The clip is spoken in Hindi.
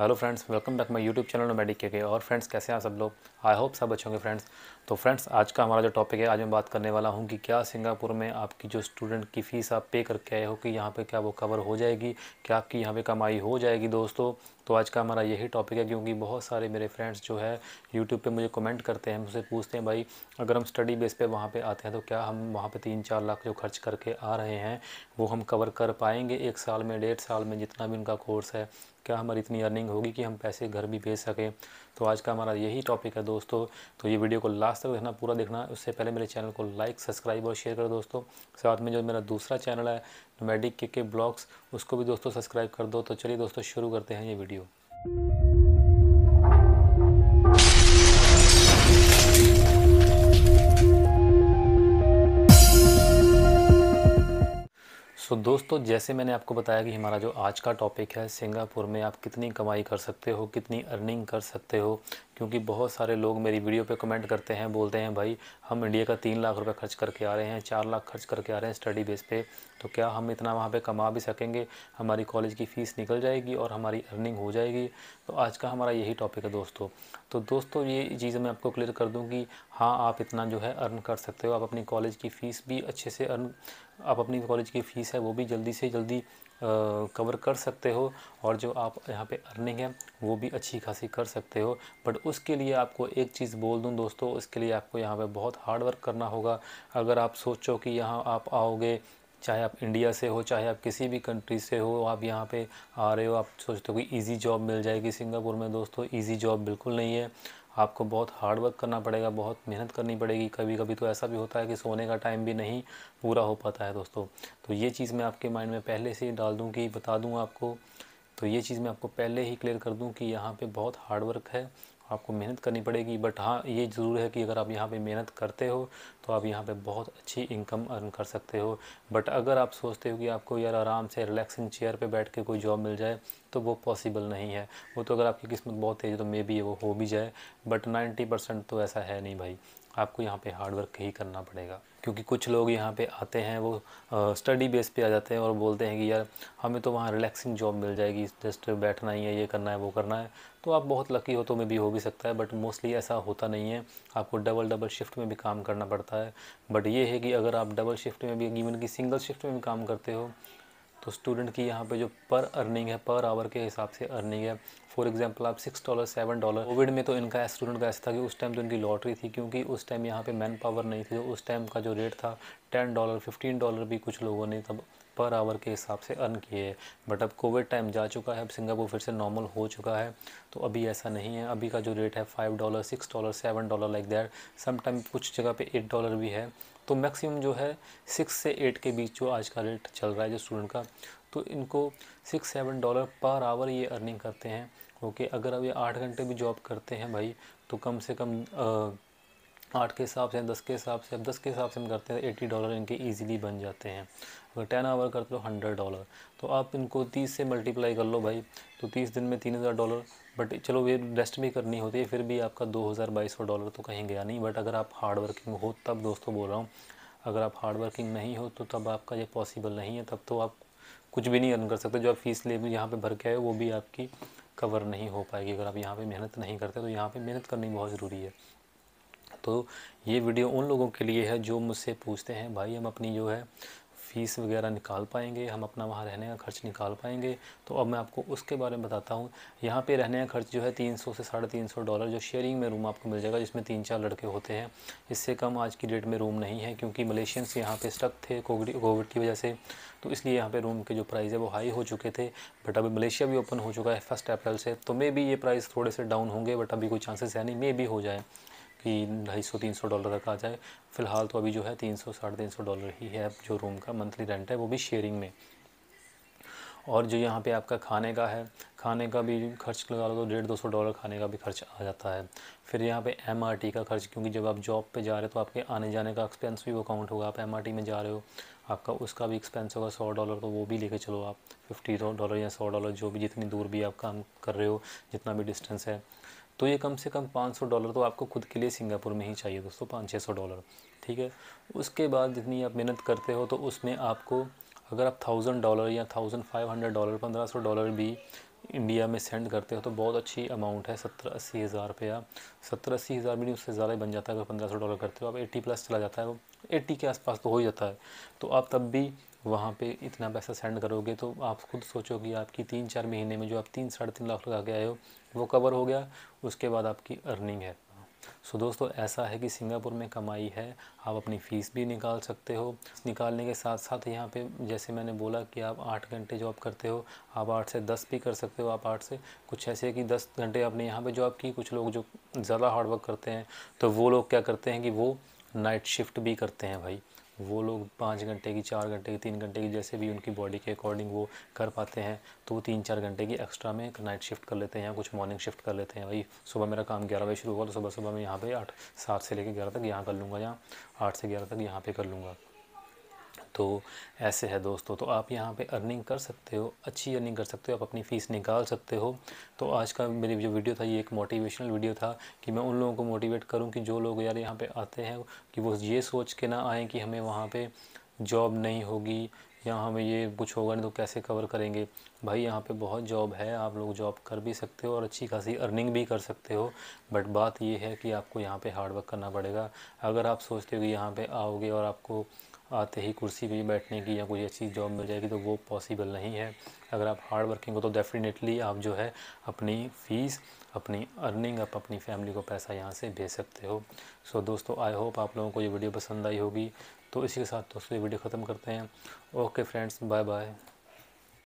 hello friends welcome back my YouTube channel medic के, के और फ्रेंड्स कैसे हैं सब लोग आई होप सब अच्छे होंगे फ्रेंड्स तो फ्रेंड्स आज का हमारा जो टॉपिक है आज मैं बात करने वाला हूं कि क्या सिंगापुर में आपकी जो स्टूडेंट की फ़ीस आप पे करके आए हो कि यहाँ पे क्या वो कवर हो जाएगी क्या आपकी यहाँ पर कमाई हो जाएगी दोस्तों तो आज का हमारा यही टॉपिक है क्योंकि बहुत सारे मेरे फ्रेंड्स जो है यूट्यूब पर मुझे कमेंट करते हैं मुझसे पूछते हैं भाई अगर हम स्टडी बेस पर वहाँ पर आते हैं तो क्या हम वहाँ पर तीन चार लाख जो खर्च करके आ रहे हैं वो हम कवर कर पाएंगे एक साल में डेढ़ साल में जितना भी उनका कोर्स है क्या हमारी इतनी अर्निंग होगी कि हम पैसे घर भी भेज सकें तो आज का हमारा यही टॉपिक है दोस्तों तो ये वीडियो को लास्ट तक देखना पूरा देखना उससे पहले मेरे चैनल को लाइक सब्सक्राइब और शेयर करो दोस्तों साथ में जो मेरा दूसरा चैनल है नोमेडिक के के ब्लॉग्स उसको भी दोस्तों सब्सक्राइब कर दो तो चलिए दोस्तों शुरू करते हैं ये वीडियो सो so, दोस्तों जैसे मैंने आपको बताया कि हमारा जो आज का टॉपिक है सिंगापुर में आप कितनी कमाई कर सकते हो कितनी अर्निंग कर सकते हो क्योंकि बहुत सारे लोग मेरी वीडियो पे कमेंट करते हैं बोलते हैं भाई हम इंडिया का तीन लाख रुपए खर्च करके आ रहे हैं चार लाख खर्च करके आ रहे हैं स्टडी बेस पे तो क्या हम इतना वहाँ पर कमा भी सकेंगे हमारी कॉलेज की फ़ीस निकल जाएगी और हमारी अर्निंग हो जाएगी तो आज का हमारा यही टॉपिक है दोस्तों तो दोस्तों ये चीज़ मैं आपको क्लियर कर दूँ कि हाँ आप इतना जो है अर्न कर सकते हो आप अपनी कॉलेज की फ़ीस भी अच्छे से अर्न आप अपनी कॉलेज की फ़ीस है वो भी जल्दी से जल्दी कवर कर सकते हो और जो आप यहाँ पे अर्निंग है वो भी अच्छी खासी कर सकते हो बट उसके लिए आपको एक चीज़ बोल दूँ दोस्तों उसके लिए आपको यहाँ पे बहुत हार्ड वर्क करना होगा अगर आप सोचो कि यहाँ आप आओगे चाहे आप इंडिया से हो चाहे आप किसी भी कंट्री से हो आप यहाँ पे आ रहे हो आप सोचते हो कि ईजी जॉब मिल जाएगी सिंगापुर में दोस्तों ईजी जॉब बिल्कुल नहीं है आपको बहुत हार्ड वर्क करना पड़ेगा बहुत मेहनत करनी पड़ेगी कभी कभी तो ऐसा भी होता है कि सोने का टाइम भी नहीं पूरा हो पाता है दोस्तों तो ये चीज़ मैं आपके माइंड में पहले से ही डाल दूँ कि बता दूँ आपको तो ये चीज़ मैं आपको पहले ही क्लियर कर दूँ कि यहाँ पे बहुत हार्ड वर्क है आपको मेहनत करनी पड़ेगी बट हाँ ये ज़रूर है कि अगर आप यहाँ पे मेहनत करते हो तो आप यहाँ पे बहुत अच्छी इनकम अर्न कर सकते हो बट अगर आप सोचते हो कि आपको यार आराम से रिलैक्सिंग चेयर पे बैठ के कोई जॉब मिल जाए तो वो पॉसिबल नहीं है वो तो अगर आपकी किस्मत बहुत तेज़ है तो मे बी वो हो भी जाए बट नाइन्टी परसेंट तो ऐसा है नहीं भाई आपको यहाँ पे हार्ड वर्क ही करना पड़ेगा क्योंकि कुछ लोग यहाँ पे आते हैं वो स्टडी बेस पे आ जाते हैं और बोलते हैं कि यार हमें तो वहाँ रिलैक्सिंग जॉब मिल जाएगी जस्ट बैठना ही है ये करना है वो करना है तो आप बहुत लकी हो तो में भी हो भी सकता है बट मोस्टली ऐसा होता नहीं है आपको डबल डबल शिफ्ट में भी काम करना पड़ता है बट ये है कि अगर आप डबल शिफ्ट में भी इवन की सिंगल शिफ्ट में भी काम करते हो तो स्टूडेंट की यहाँ पे जो पर अर्निंग है पर आवर के हिसाब से अर्निंग है फॉर एग्जांपल आप six dollar seven dollar covid में तो इनका स्टूडेंट का ऐसा था कि उस टाइम तो इनकी लॉटरी थी क्योंकि उस टाइम यहाँ पे मैन पावर नहीं थी तो उस टाइम का जो रेट था टेन डॉलर फिफ्टीन डॉलर भी कुछ लोगों ने तब पर आवर के हिसाब से अर्न किए हैं बट अब कोविड टाइम जा चुका है अब सिंगापुर फिर से नॉर्मल हो चुका है तो अभी ऐसा नहीं है अभी का जो रेट है five dollar six dollar seven dollar like that sometime कुछ जगह पे एट डॉलर भी है तो मैक्सिमम जो है सिक्स से एट के बीच जो आज का रेट चल रहा है जो स्टूडेंट का तो इनको six seven dollar per hour ये अर्निंग करते हैं ओके okay, अगर अब ये आठ घंटे भी जॉब करते हैं भाई तो कम से कम आठ के हिसाब से दस के हिसाब से अब दस के हिसाब से हम करते हैं एटी डॉलर इनके इजीली बन जाते हैं अगर टेन आवर करते हो हंड्रेड डॉलर तो आप इनको तीस से मल्टीप्लाई कर लो भाई तो तीस दिन में तीन हज़ार डॉलर बट चलो वे रेस्ट भी करनी होती है फिर भी आपका दो हज़ार बाईस सौ डॉलर तो कहीं गया नहीं बट अगर आप हार्ड वर्किंग हो तब दोस्तों बोल रहा हूँ अगर आप हार्ड वर्किंग नहीं हो तो तब आपका ये पॉसिबल नहीं है तब तो आप कुछ भी नहीं अर्न कर सकते जो आप फीस ले यहाँ पर भर के आए वो भी आपकी कवर नहीं हो पाएगी अगर आप यहाँ पर मेहनत नहीं करते तो यहाँ पर मेहनत करनी बहुत ज़रूरी है तो ये वीडियो उन लोगों के लिए है जो मुझसे पूछते हैं भाई हम अपनी जो है फ़ीस वगैरह निकाल पाएंगे हम अपना वहाँ रहने का खर्च निकाल पाएंगे तो अब मैं आपको उसके बारे में बताता हूँ यहाँ पे रहने का खर्च जो है तीन सौ से साढ़े तीन सौ डॉलर जो शेयरिंग में रूम आपको मिल जाएगा जिसमें तीन चार लड़के होते हैं इससे कम आज की डेट में रूम नहीं है क्योंकि मलेशियंस यहाँ पर स्टक थे कोविड की वजह से तो इसलिए यहाँ पर रूम के जो प्राइस है वो हाई हो चुके थे बट अभी मलेशिया भी ओपन हो चुका है फर्स्ट अप्रैल से तो मे भी ये प्राइस थोड़े से डाउन होंगे बट अभी कोई चांसेस है नहीं मे भी हो जाए कि ढाई सौ तीन सौ डॉलर तक आ जाए फ़िलहाल तो अभी जो है तीन सौ साढ़े तीन सौ डॉलर ही है जो रूम का मंथली रेंट है वो भी शेयरिंग में और जो यहाँ पे आपका खाने का है खाने का भी खर्च लगा लो तो डेढ़ दो सौ डॉलर खाने का भी खर्च आ जाता है फिर यहाँ पे टी का खर्च क्योंकि जब आप जॉब पे जा रहे हो तो आपके आने जाने का एक्सपेंस भी वो काउंट होगा आप टी में जा रहे हो आपका उसका भी एक्सपेंस होगा सौ डॉलर तो वो भी लेके चलो आप फिफ्टी डॉलर या सौ डॉलर जो भी जितनी दूर भी आप काम कर रहे हो जितना भी डिस्टेंस है तो ये कम से कम 500 डॉलर तो आपको खुद के लिए सिंगापुर में ही चाहिए दोस्तों पाँच छः सौ डॉलर ठीक है उसके बाद जितनी आप मेहनत करते हो तो उसमें आपको अगर आप थाउजेंड डॉलर या थाउजेंड फाइव हंड्रेड डॉलर पंद्रह सौ डॉलर भी इंडिया में सेंड करते हो तो बहुत अच्छी अमाउंट है सत्तर अस्सी हज़ार रुपया सत्तर अस्सी हज़ार भी नहीं उससे ज़्यादा बन जाता है अगर पंद्रह सौ डॉलर करते हो आप एट्टी प्लस चला जाता है वो एट्टी के आसपास तो हो ही जाता है तो आप तब भी वहाँ पे इतना पैसा सेंड करोगे तो आप खुद सोचोगे आपकी तीन चार महीने में जो आप तीन साढ़े तीन लाख लगा के आए हो वो कवर हो गया उसके बाद आपकी अर्निंग है सो so, दोस्तों ऐसा है कि सिंगापुर में कमाई है आप अपनी फ़ीस भी निकाल सकते हो निकालने के साथ साथ यहाँ पे जैसे मैंने बोला कि आप आठ घंटे जॉब करते हो आप आठ से दस भी कर सकते हो आप आठ से कुछ ऐसे है कि दस घंटे आपने यहाँ पे जॉब की कुछ लोग जो ज़्यादा हार्डवर्क करते हैं तो वो लोग क्या करते हैं कि वो नाइट शिफ्ट भी करते हैं भाई वो लोग पाँच घंटे की चार घंटे की तीन घंटे की जैसे भी उनकी बॉडी के अकॉर्डिंग वो कर पाते हैं तो वो तीन चार घंटे की एक्स्ट्रा में नाइट शिफ्ट कर लेते हैं कुछ मॉर्निंग शिफ्ट कर लेते हैं भाई सुबह मेरा काम ग्यारह बजे शुरू हुआ तो सुबह सुबह मैं यहाँ पर आठ सात से लेकर ग्यारह तक यहाँ कर लूँगा या आठ से ग्यारह तक यहाँ पर कर लूँगा तो ऐसे है दोस्तों तो आप यहाँ पे अर्निंग कर सकते हो अच्छी अर्निंग कर सकते हो आप अपनी फ़ीस निकाल सकते हो तो आज का मेरी जो वीडियो था ये एक मोटिवेशनल वीडियो था कि मैं उन लोगों को मोटिवेट करूँ कि जो लोग यार यहाँ पर आते हैं कि वो ये सोच के ना आएँ कि हमें वहाँ पर जॉब नहीं होगी या हमें ये कुछ होगा नहीं तो कैसे कवर करेंगे भाई यहाँ पे बहुत जॉब है आप लोग जॉब कर भी सकते हो और अच्छी खासी अर्निंग भी कर सकते हो बट बात ये है कि आपको यहाँ पे हार्ड वर्क करना पड़ेगा अगर आप सोचते हो कि यहाँ पे आओगे और आपको आते ही कुर्सी पे बैठने की या कोई अच्छी जॉब मिल जाएगी तो वो पॉसिबल नहीं है अगर आप हार्ड वर्किंग हो तो डेफिनेटली आप जो है अपनी फ़ीस अपनी अर्निंग आप अपनी फैमिली को पैसा यहाँ से भेज सकते हो सो so, दोस्तों आई होप आप लोगों को ये वीडियो पसंद आई होगी तो इसी के साथ दोस्तों ये वीडियो ख़त्म करते हैं ओके फ्रेंड्स बाय बाय